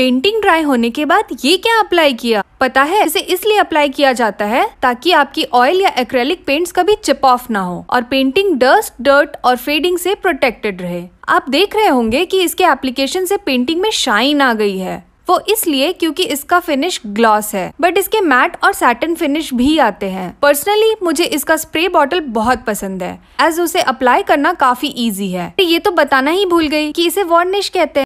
painting dry होने के बाद ये क्या अप्लाई किया पता है इसे इसलिए अप्लाई किया जाता है ताकि आपकी ऑयल या एक्रेलिक पेंट्स कभी चिप ऑफ ना हो और पेंटिंग डस्ट डर्ट और फेडिंग से प्रोटेक्टेड रहे आप देख रहे होंगे कि इसके एप्लीकेशन से पेंटिंग में शाइन आ गई है वो इसलिए क्योंकि इसका फिनिश ग्लॉस है बट इसके मैट और सैटन फिनिश भी आते हैं पर्सनली मुझे इसका स्प्रे बॉटल बहुत पसंद है एज उसे अप्लाई करना काफी इजी है ये तो बताना ही भूल गई कि इसे वॉर्निश कहते हैं